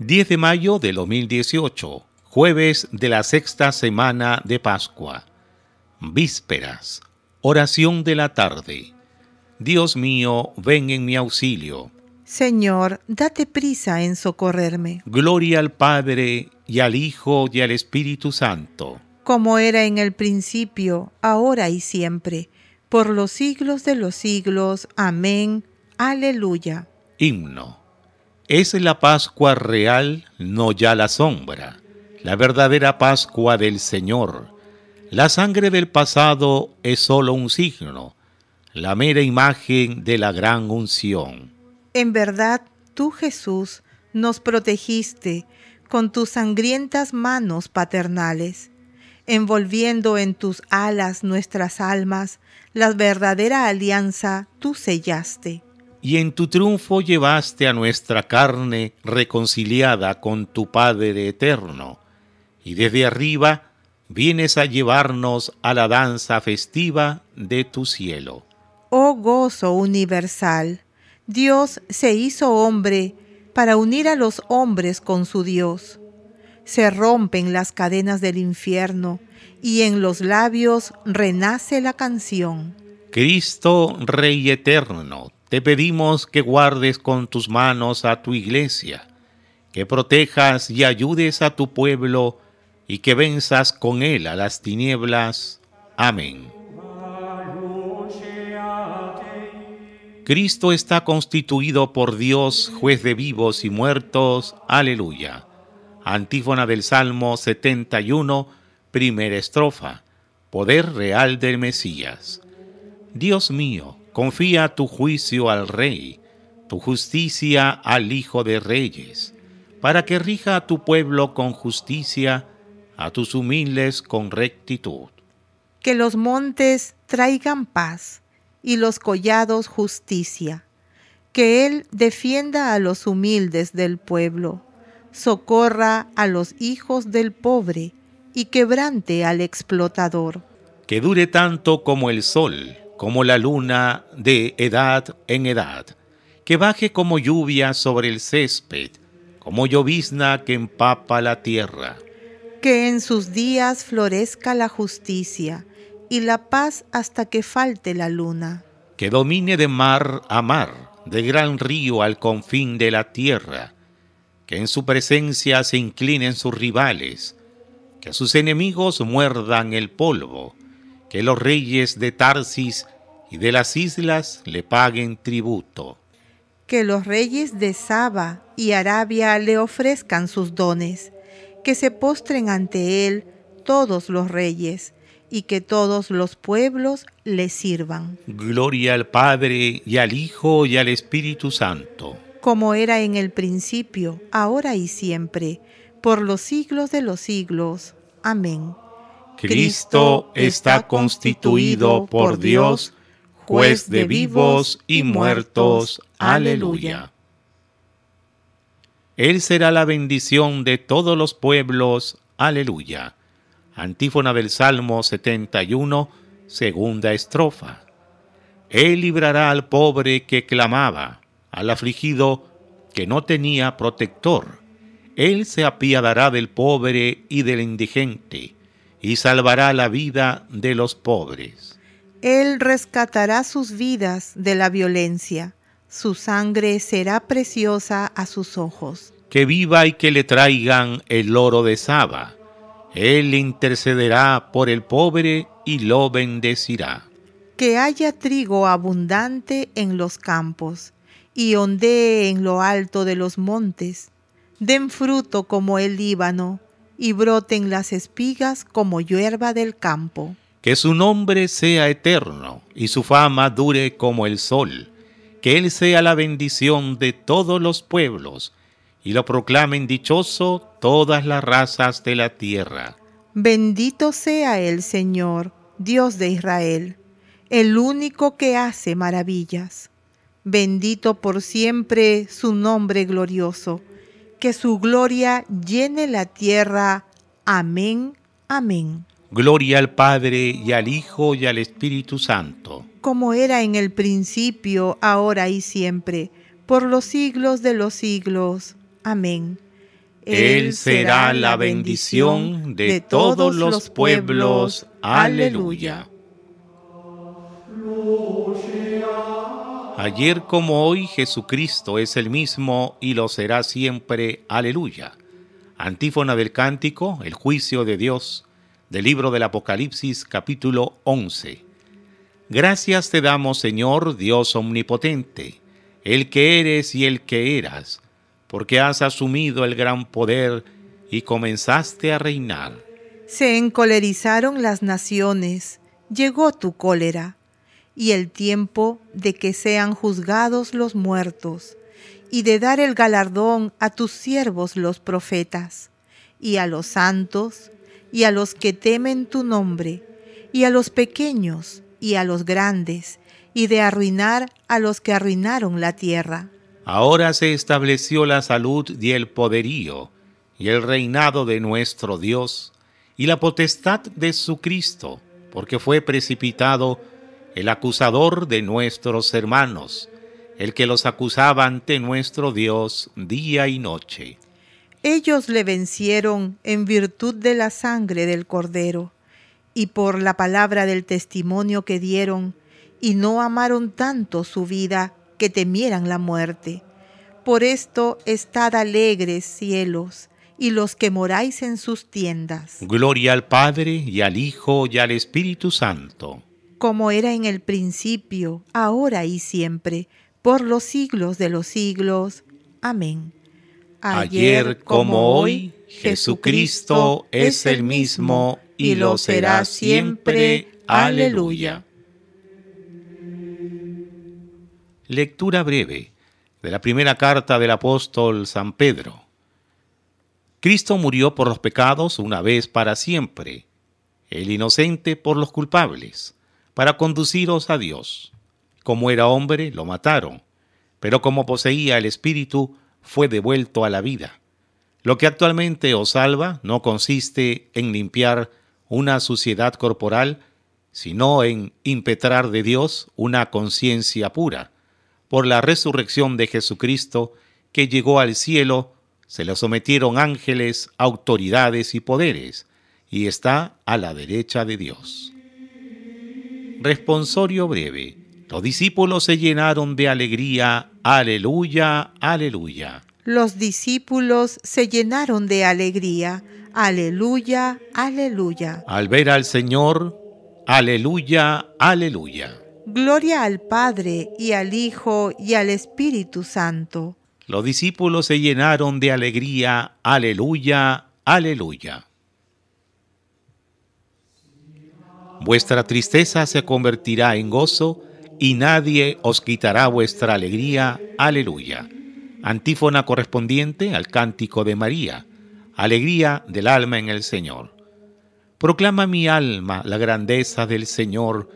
10 de mayo de 2018, jueves de la sexta semana de Pascua. Vísperas. Oración de la tarde. Dios mío, ven en mi auxilio. Señor, date prisa en socorrerme. Gloria al Padre y al Hijo y al Espíritu Santo. Como era en el principio, ahora y siempre, por los siglos de los siglos. Amén. Aleluya. Himno. Es la Pascua real, no ya la sombra, la verdadera Pascua del Señor. La sangre del pasado es solo un signo, la mera imagen de la gran unción. En verdad, tú Jesús nos protegiste con tus sangrientas manos paternales, envolviendo en tus alas nuestras almas, la verdadera alianza tú sellaste y en tu triunfo llevaste a nuestra carne reconciliada con tu Padre eterno, y desde arriba vienes a llevarnos a la danza festiva de tu cielo. Oh gozo universal, Dios se hizo hombre para unir a los hombres con su Dios. Se rompen las cadenas del infierno y en los labios renace la canción. Cristo Rey Eterno, te pedimos que guardes con tus manos a tu iglesia, que protejas y ayudes a tu pueblo y que venzas con él a las tinieblas. Amén. Cristo está constituido por Dios, juez de vivos y muertos. Aleluya. Antífona del Salmo 71, primera estrofa. Poder real del Mesías. Dios mío, Confía tu juicio al Rey, tu justicia al Hijo de Reyes, para que rija a tu pueblo con justicia, a tus humildes con rectitud. Que los montes traigan paz y los collados justicia. Que Él defienda a los humildes del pueblo, socorra a los hijos del pobre y quebrante al explotador. Que dure tanto como el sol como la luna de edad en edad, que baje como lluvia sobre el césped, como llovizna que empapa la tierra. Que en sus días florezca la justicia y la paz hasta que falte la luna. Que domine de mar a mar, de gran río al confín de la tierra. Que en su presencia se inclinen sus rivales, que sus enemigos muerdan el polvo que los reyes de Tarsis y de las islas le paguen tributo. Que los reyes de Saba y Arabia le ofrezcan sus dones, que se postren ante él todos los reyes, y que todos los pueblos le sirvan. Gloria al Padre y al Hijo y al Espíritu Santo. Como era en el principio, ahora y siempre, por los siglos de los siglos. Amén. Cristo está constituido por Dios, juez de vivos y muertos. Aleluya. Él será la bendición de todos los pueblos. Aleluya. Antífona del Salmo 71, segunda estrofa. Él librará al pobre que clamaba, al afligido que no tenía protector. Él se apiadará del pobre y del indigente y salvará la vida de los pobres. Él rescatará sus vidas de la violencia. Su sangre será preciosa a sus ojos. Que viva y que le traigan el oro de Saba. Él intercederá por el pobre y lo bendecirá. Que haya trigo abundante en los campos y ondee en lo alto de los montes. Den fruto como el Líbano y broten las espigas como hierba del campo. Que su nombre sea eterno y su fama dure como el sol. Que Él sea la bendición de todos los pueblos y lo proclamen dichoso todas las razas de la tierra. Bendito sea el Señor, Dios de Israel, el único que hace maravillas. Bendito por siempre su nombre glorioso que su gloria llene la tierra. Amén, amén. Gloria al Padre y al Hijo y al Espíritu Santo. Como era en el principio, ahora y siempre, por los siglos de los siglos. Amén. Él será la bendición de todos los pueblos. Aleluya. Ayer como hoy Jesucristo es el mismo y lo será siempre. Aleluya. Antífona del cántico, el juicio de Dios, del libro del Apocalipsis capítulo 11. Gracias te damos Señor Dios omnipotente, el que eres y el que eras, porque has asumido el gran poder y comenzaste a reinar. Se encolerizaron las naciones, llegó tu cólera y el tiempo de que sean juzgados los muertos, y de dar el galardón a tus siervos los profetas, y a los santos, y a los que temen tu nombre, y a los pequeños, y a los grandes, y de arruinar a los que arruinaron la tierra. Ahora se estableció la salud y el poderío, y el reinado de nuestro Dios, y la potestad de su Cristo, porque fue precipitado el acusador de nuestros hermanos, el que los acusaba ante nuestro Dios día y noche. Ellos le vencieron en virtud de la sangre del cordero y por la palabra del testimonio que dieron, y no amaron tanto su vida que temieran la muerte. Por esto estad alegres cielos y los que moráis en sus tiendas. Gloria al Padre y al Hijo y al Espíritu Santo como era en el principio, ahora y siempre, por los siglos de los siglos. Amén. Ayer, como hoy, Jesucristo es el mismo y lo será siempre. Aleluya. Lectura breve de la primera carta del apóstol San Pedro. Cristo murió por los pecados una vez para siempre, el inocente por los culpables para conduciros a Dios. Como era hombre, lo mataron, pero como poseía el Espíritu, fue devuelto a la vida. Lo que actualmente os salva no consiste en limpiar una suciedad corporal, sino en impetrar de Dios una conciencia pura. Por la resurrección de Jesucristo, que llegó al cielo, se le sometieron ángeles, autoridades y poderes, y está a la derecha de Dios. Responsorio breve. Los discípulos se llenaron de alegría. Aleluya, aleluya. Los discípulos se llenaron de alegría. Aleluya, aleluya. Al ver al Señor, aleluya, aleluya. Gloria al Padre y al Hijo y al Espíritu Santo. Los discípulos se llenaron de alegría. Aleluya, aleluya. Vuestra tristeza se convertirá en gozo y nadie os quitará vuestra alegría. Aleluya. Antífona correspondiente al cántico de María. Alegría del alma en el Señor. Proclama mi alma la grandeza del Señor.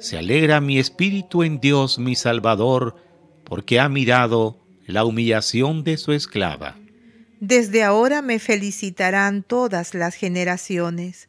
Se alegra mi espíritu en Dios mi Salvador, porque ha mirado la humillación de su esclava. Desde ahora me felicitarán todas las generaciones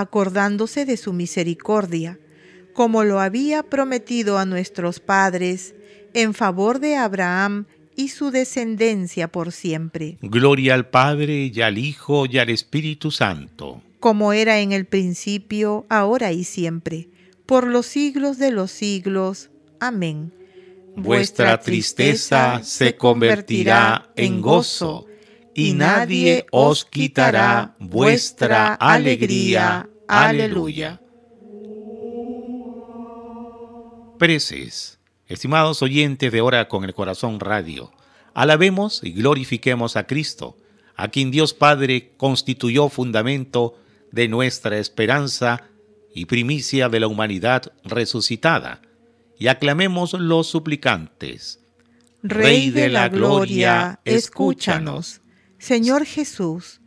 acordándose de su misericordia, como lo había prometido a nuestros padres, en favor de Abraham y su descendencia por siempre. Gloria al Padre y al Hijo y al Espíritu Santo. Como era en el principio, ahora y siempre, por los siglos de los siglos. Amén. Vuestra tristeza se convertirá en gozo y nadie os quitará vuestra alegría. Aleluya. Preces, estimados oyentes de Hora con el Corazón Radio, alabemos y glorifiquemos a Cristo, a quien Dios Padre constituyó fundamento de nuestra esperanza y primicia de la humanidad resucitada, y aclamemos los suplicantes. Rey de la gloria, escúchanos. Señor Jesús,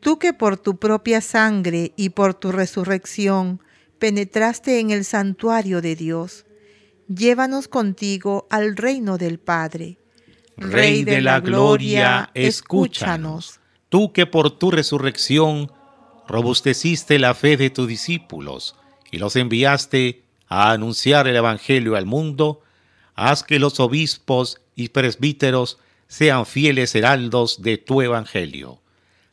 tú que por tu propia sangre y por tu resurrección penetraste en el santuario de Dios, llévanos contigo al reino del Padre. Rey de la gloria, escúchanos. Tú que por tu resurrección robusteciste la fe de tus discípulos y los enviaste a anunciar el Evangelio al mundo, haz que los obispos y presbíteros sean fieles heraldos de tu Evangelio.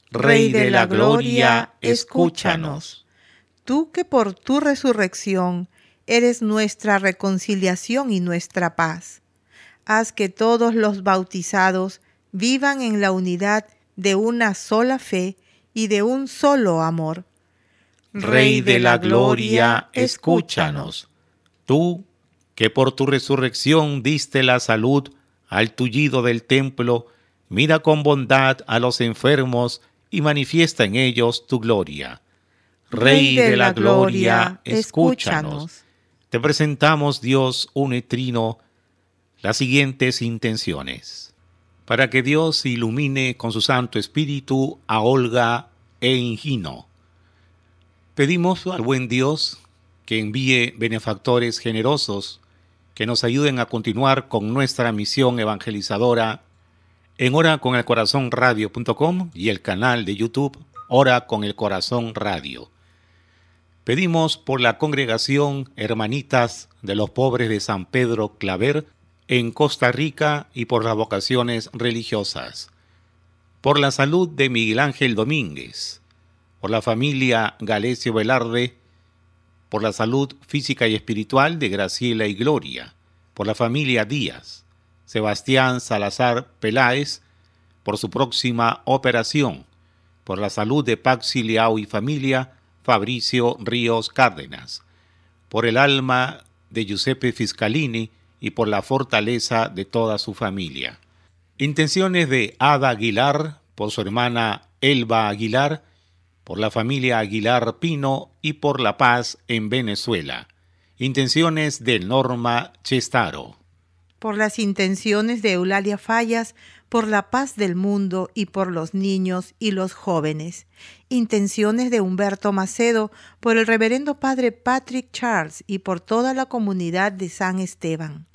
Rey de la gloria, escúchanos. Tú que por tu resurrección eres nuestra reconciliación y nuestra paz. Haz que todos los bautizados vivan en la unidad de una sola fe y de un solo amor. Rey de la gloria, escúchanos. Tú que por tu resurrección diste la salud al tullido del templo, mira con bondad a los enfermos y manifiesta en ellos tu gloria. Rey de la gloria, escúchanos. Te presentamos, Dios, un trino, las siguientes intenciones. Para que Dios ilumine con su Santo Espíritu a Olga e Ingino. Pedimos al buen Dios que envíe benefactores generosos que nos ayuden a continuar con nuestra misión evangelizadora en Hora con el Corazón y el canal de YouTube Hora con el Corazón Radio. Pedimos por la congregación Hermanitas de los Pobres de San Pedro Claver en Costa Rica y por las vocaciones religiosas. Por la salud de Miguel Ángel Domínguez. Por la familia Galecio Velarde por la salud física y espiritual de Graciela y Gloria, por la familia Díaz, Sebastián Salazar Peláez, por su próxima operación, por la salud de Paxi y familia, Fabricio Ríos Cárdenas, por el alma de Giuseppe Fiscalini y por la fortaleza de toda su familia. Intenciones de Ada Aguilar, por su hermana Elba Aguilar, por la familia Aguilar Pino y por la paz en Venezuela. Intenciones de Norma Chestaro. Por las intenciones de Eulalia Fallas, por la paz del mundo y por los niños y los jóvenes. Intenciones de Humberto Macedo, por el reverendo padre Patrick Charles y por toda la comunidad de San Esteban.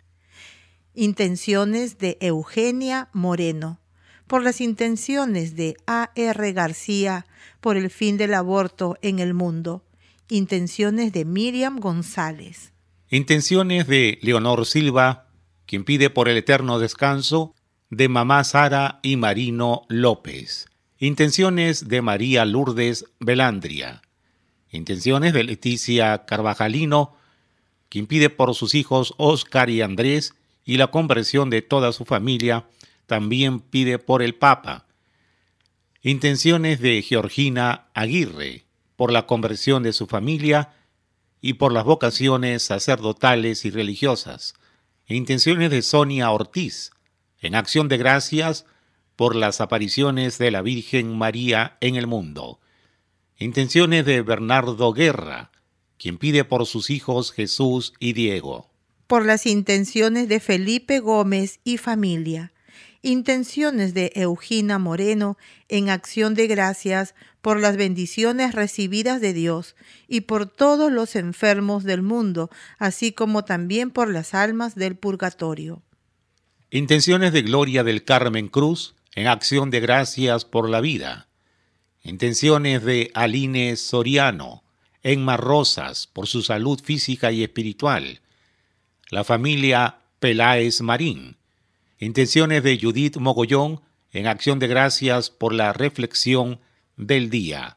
Intenciones de Eugenia Moreno por las intenciones de A. R. García por el fin del aborto en el mundo, intenciones de Miriam González. Intenciones de Leonor Silva, quien pide por el eterno descanso de mamá Sara y Marino López. Intenciones de María Lourdes Belandria. Intenciones de Leticia Carvajalino, quien pide por sus hijos Oscar y Andrés y la conversión de toda su familia también pide por el Papa. Intenciones de Georgina Aguirre por la conversión de su familia y por las vocaciones sacerdotales y religiosas. E intenciones de Sonia Ortiz en acción de gracias por las apariciones de la Virgen María en el mundo. Intenciones de Bernardo Guerra, quien pide por sus hijos Jesús y Diego. Por las intenciones de Felipe Gómez y familia intenciones de Eugina Moreno en acción de gracias por las bendiciones recibidas de Dios y por todos los enfermos del mundo, así como también por las almas del purgatorio. Intenciones de gloria del Carmen Cruz en acción de gracias por la vida. Intenciones de Aline Soriano, Enma Rosas, por su salud física y espiritual. La familia Peláez Marín Intenciones de Judith Mogollón en acción de gracias por la reflexión del día.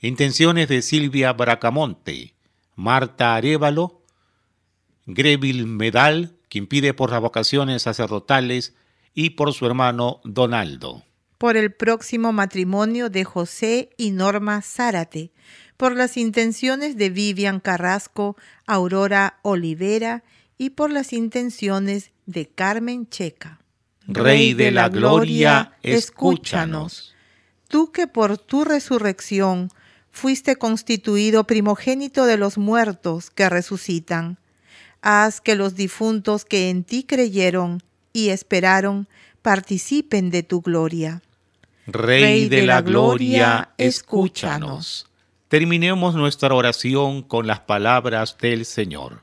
Intenciones de Silvia Bracamonte, Marta Arevalo, Greville Medal, quien pide por las vocaciones sacerdotales y por su hermano Donaldo. Por el próximo matrimonio de José y Norma Zárate, por las intenciones de Vivian Carrasco, Aurora Olivera y por las intenciones de Carmen Checa. Rey de la Gloria, escúchanos. Tú que por tu resurrección fuiste constituido primogénito de los muertos que resucitan, haz que los difuntos que en ti creyeron y esperaron participen de tu gloria. Rey de la Gloria, escúchanos. Terminemos nuestra oración con las palabras del Señor.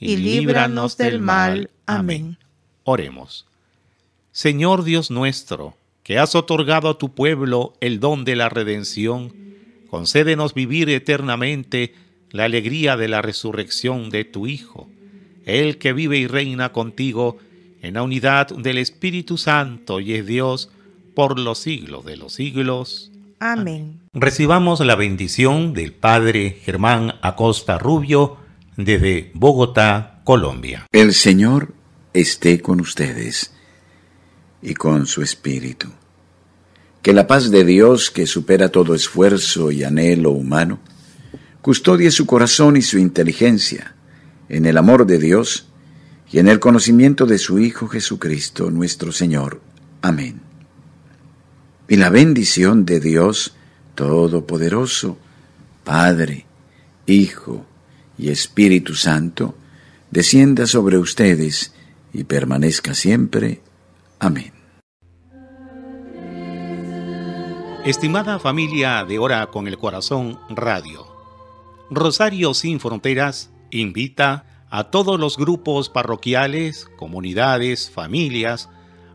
y líbranos del mal. Amén. Oremos. Señor Dios nuestro, que has otorgado a tu pueblo el don de la redención, concédenos vivir eternamente la alegría de la resurrección de tu Hijo, el que vive y reina contigo en la unidad del Espíritu Santo y es Dios por los siglos de los siglos. Amén. Recibamos la bendición del Padre Germán Acosta Rubio, desde Bogotá, Colombia. El Señor esté con ustedes y con su Espíritu. Que la paz de Dios, que supera todo esfuerzo y anhelo humano, custodie su corazón y su inteligencia en el amor de Dios y en el conocimiento de su Hijo Jesucristo, nuestro Señor. Amén. Y la bendición de Dios Todopoderoso, Padre, Hijo y Espíritu Santo, descienda sobre ustedes y permanezca siempre. Amén. Estimada familia de Hora con el Corazón Radio, Rosario Sin Fronteras invita a todos los grupos parroquiales, comunidades, familias,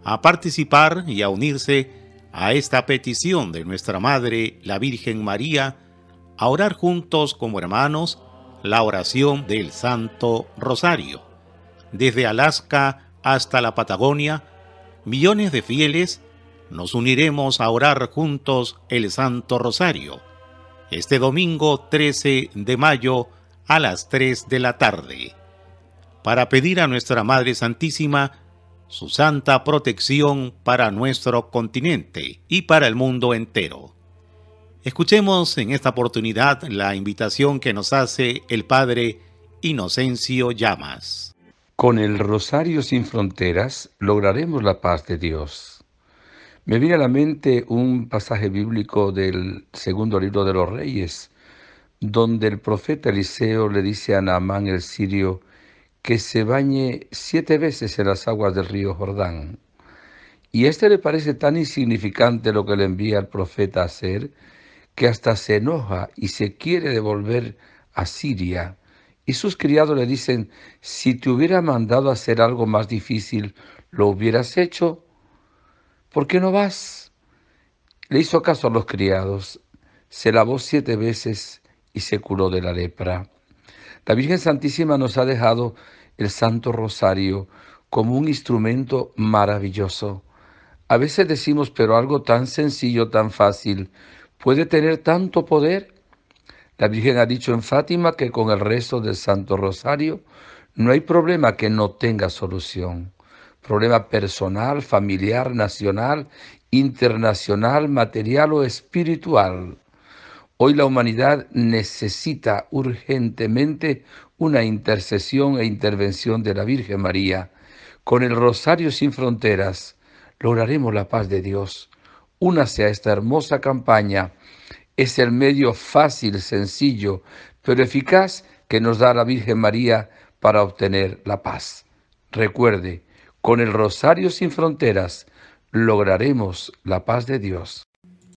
a participar y a unirse a esta petición de nuestra Madre, la Virgen María, a orar juntos como hermanos, la oración del Santo Rosario. Desde Alaska hasta la Patagonia, millones de fieles nos uniremos a orar juntos el Santo Rosario, este domingo 13 de mayo a las 3 de la tarde, para pedir a nuestra Madre Santísima su santa protección para nuestro continente y para el mundo entero. Escuchemos en esta oportunidad la invitación que nos hace el Padre Inocencio Llamas. Con el Rosario sin Fronteras lograremos la paz de Dios. Me viene a la mente un pasaje bíblico del segundo libro de los Reyes, donde el profeta Eliseo le dice a Naamán el sirio que se bañe siete veces en las aguas del río Jordán. Y este le parece tan insignificante lo que le envía el profeta a hacer, que hasta se enoja y se quiere devolver a Siria. Y sus criados le dicen, si te hubiera mandado a hacer algo más difícil, ¿lo hubieras hecho? ¿Por qué no vas? Le hizo caso a los criados, se lavó siete veces y se curó de la lepra. La Virgen Santísima nos ha dejado el Santo Rosario como un instrumento maravilloso. A veces decimos, pero algo tan sencillo, tan fácil, puede tener tanto poder? La Virgen ha dicho en Fátima que con el resto del Santo Rosario no hay problema que no tenga solución. Problema personal, familiar, nacional, internacional, material o espiritual. Hoy la humanidad necesita urgentemente una intercesión e intervención de la Virgen María. Con el Rosario sin fronteras lograremos la paz de Dios Únase a esta hermosa campaña. Es el medio fácil, sencillo, pero eficaz que nos da la Virgen María para obtener la paz. Recuerde, con el Rosario sin Fronteras lograremos la paz de Dios.